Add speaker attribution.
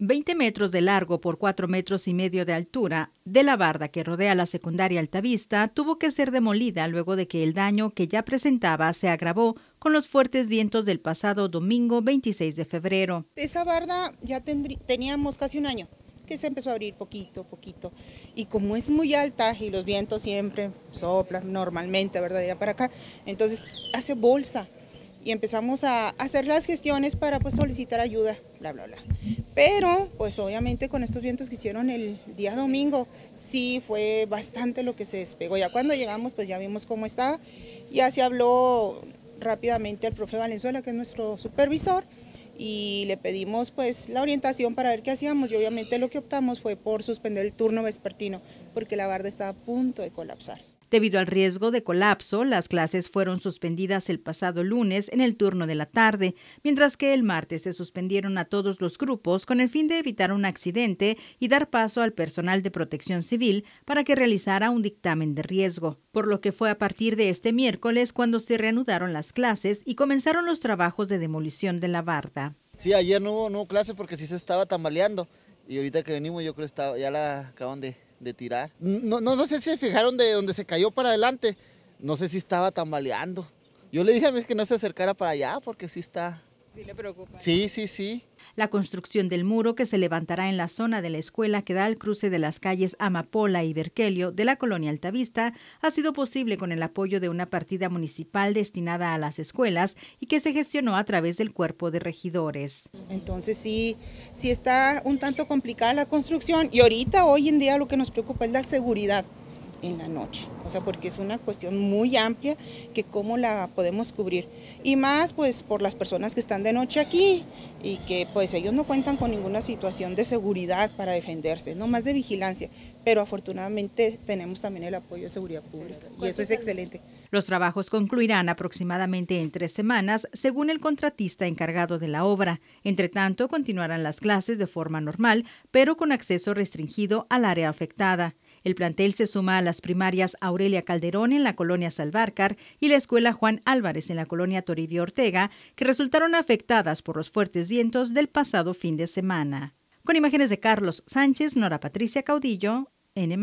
Speaker 1: 20 metros de largo por 4 metros y medio de altura, de la barda que rodea la secundaria altavista tuvo que ser demolida luego de que el daño que ya presentaba se agravó con los fuertes vientos del pasado domingo 26 de febrero.
Speaker 2: Esa barda ya teníamos casi un año que se empezó a abrir poquito, poquito. Y como es muy alta y los vientos siempre soplan normalmente, ¿verdad? Ya para acá, entonces hace bolsa y empezamos a hacer las gestiones para pues, solicitar ayuda, bla, bla, bla. Pero pues obviamente con estos vientos que hicieron el día domingo, sí fue bastante lo que se despegó. Ya cuando llegamos pues ya vimos cómo estaba, ya se habló rápidamente al profe Valenzuela, que es nuestro supervisor, y le pedimos pues la orientación para ver qué hacíamos y obviamente lo que optamos fue por suspender el turno vespertino porque la barda estaba a punto de colapsar.
Speaker 1: Debido al riesgo de colapso, las clases fueron suspendidas el pasado lunes en el turno de la tarde, mientras que el martes se suspendieron a todos los grupos con el fin de evitar un accidente y dar paso al personal de protección civil para que realizara un dictamen de riesgo, por lo que fue a partir de este miércoles cuando se reanudaron las clases
Speaker 3: y comenzaron los trabajos de demolición de la barda. Sí, ayer no hubo, no clase porque sí se estaba tambaleando y ahorita que venimos yo creo que ya la acaban de, de tirar. No, no, no sé si se fijaron de donde se cayó para adelante. No sé si estaba tambaleando. Yo le dije a mí que no se acercara para allá porque sí está Sí, Sí, sí, La construcción del muro
Speaker 1: que se levantará en la zona de la escuela que da al cruce de las calles Amapola y Berkelio de la colonia Altavista ha sido posible con el apoyo de una partida municipal destinada a las escuelas y que se gestionó a través del cuerpo de regidores. Entonces sí, sí
Speaker 2: está un tanto complicada la construcción y ahorita hoy en día lo que nos preocupa es la seguridad en la noche, o sea, porque es una cuestión muy amplia que cómo la podemos cubrir. Y más pues por las personas que están de noche aquí y que pues ellos no cuentan con ninguna situación de seguridad para defenderse, no más de vigilancia, pero afortunadamente tenemos también el apoyo de seguridad pública y eso es excelente.
Speaker 1: Los trabajos concluirán aproximadamente en tres semanas, según el contratista encargado de la obra. Entre tanto, continuarán las clases de forma normal, pero con acceso restringido al área afectada. El plantel se suma a las primarias Aurelia Calderón en la colonia Salvarcar y la escuela Juan Álvarez en la colonia Toribio Ortega, que resultaron afectadas por los fuertes vientos del pasado fin de semana. Con imágenes de Carlos Sánchez, Nora Patricia Caudillo, N.